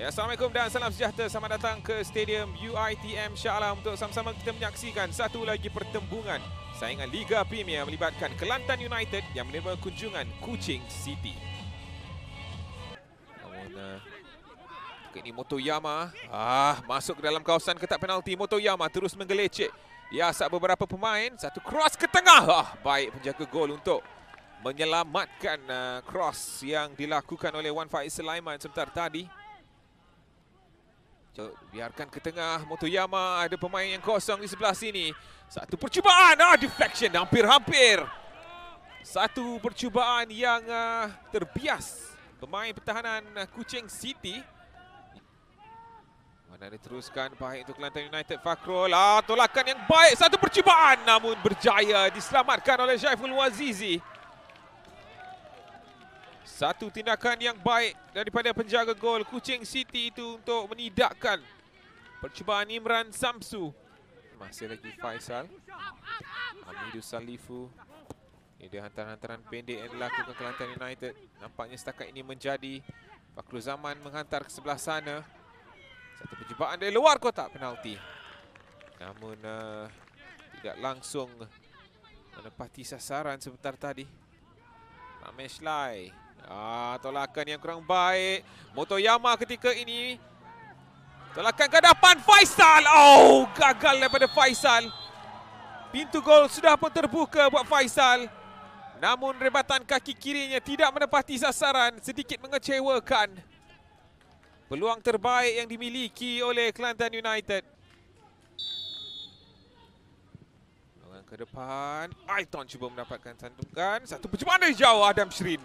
Ya, Assalamualaikum dan salam sejahtera. Selamat datang ke Stadium UITM Shah Alam untuk sama-sama kita menyaksikan satu lagi pertembungan saingan Liga Premier yang melibatkan Kelantan United yang menerima kunjungan Kuching City. Namun, eh, ini Motoyama. Ah, masuk ke dalam kawasan ketat penalti. Motoyama terus menggelecek. Dia asap beberapa pemain. Satu cross ke tengah. Ah, baik penjaga gol untuk menyelamatkan uh, cross yang dilakukan oleh Wan Faiz Sulaiman sebentar tadi biarkan ke tengah Motoyama ada pemain yang kosong di sebelah sini. Satu percubaan, ah deflection hampir-hampir. Satu percubaan yang uh, terbias pemain pertahanan Kuching City. Mana diteruskan baik untuk Kelantan United Fakrul. Ah tolakan yang baik, satu percubaan namun berjaya diselamatkan oleh Syaiful Wazizi. Satu tindakan yang baik daripada penjaga gol Kucing City itu untuk menidakkan percubaan Imran Samsu. Masih lagi Faisal. Amidu Salifu. Ini dia hantar-hantaran pendek yang dilakukan Kelantan United. Nampaknya setakat ini menjadi Baklu Zaman menghantar ke sebelah sana. Satu percubaan dari luar kotak penalti. Namun uh, tidak langsung menepati sasaran sebentar tadi. Ramesh Lai. Ah, tolakan yang kurang baik. Motoyama ketika ini. Tolakan ke depan Faisal. Oh, gagal daripada Faisal. Pintu gol sudah pun terbuka buat Faisal. Namun rebatan kaki kirinya tidak menepati sasaran. Sedikit mengecewakan. Peluang terbaik yang dimiliki oleh Kelantan United. Peluang ke depan. Aiton cuba mendapatkan santukan. Satu percubaan dari jauh Adam Shrin.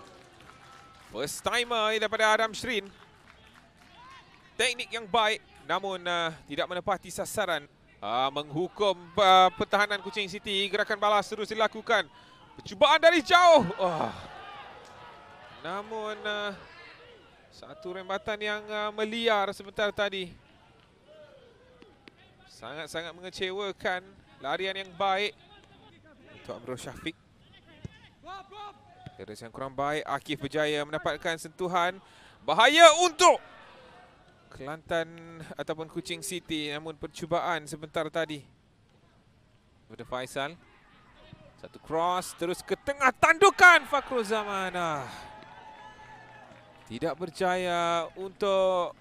First timer uh, daripada Adam Shrin. Teknik yang baik namun uh, tidak menepati sasaran. Uh, menghukum uh, pertahanan Kuching City. Gerakan balas terus dilakukan. Percubaan dari jauh. Oh. Namun uh, satu rembatan yang uh, meliar sebentar tadi. Sangat-sangat mengecewakan larian yang baik untuk Amrul Syafiq. Terus yang kurang baik. Akif berjaya mendapatkan sentuhan. Bahaya untuk Kelantan ataupun Kuching City. Namun percubaan sebentar tadi. Kepada Faisal. Satu cross. Terus ke tengah tandukan Fakhrul Zaman. Ah. Tidak berjaya untuk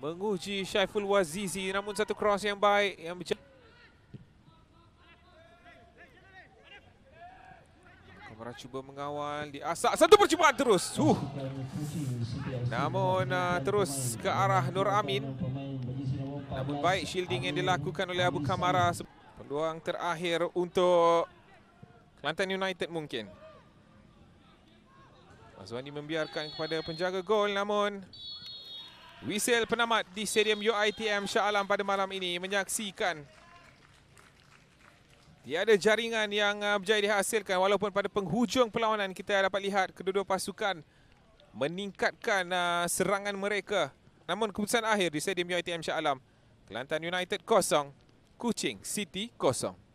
menguji Syaiful Wazizi. Namun satu cross yang baik yang berjaya. Farah cuba mengawal di asak satu percubaan terus. Uh. Namun uh, terus ke arah Nur Amin. Namun baik shielding yang dilakukan oleh Abu Kamara. Peluang terakhir untuk Kelantan United mungkin. Azwani membiarkan kepada penjaga gol namun whistle penamat di Stadium UiTM Shah Alam pada malam ini menyaksikan Tiada jaringan yang uh, berjaya dihasilkan walaupun pada penghujung perlawanan kita dapat lihat kedua-dua pasukan meningkatkan uh, serangan mereka. Namun keputusan akhir di Stadium UiTM Shah Kelantan United kosong, Kuching City kosong.